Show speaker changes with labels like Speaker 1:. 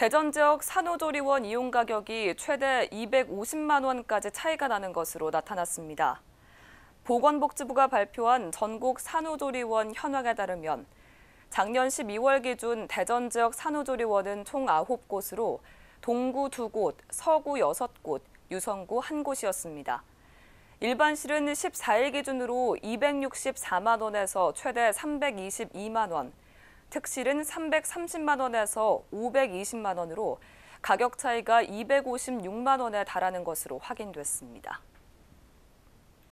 Speaker 1: 대전 지역 산후조리원 이용 가격이 최대 250만 원까지 차이가 나는 것으로 나타났습니다. 보건복지부가 발표한 전국 산후조리원 현황에 따르면 작년 12월 기준 대전 지역 산후조리원은 총 9곳으로 동구 2곳, 서구 6곳, 유성구 1곳이었습니다. 일반실은 14일 기준으로 264만 원에서 최대 322만 원, 특실은 330만 원에서 520만 원으로 가격 차이가 256만 원에 달하는 것으로 확인됐습니다.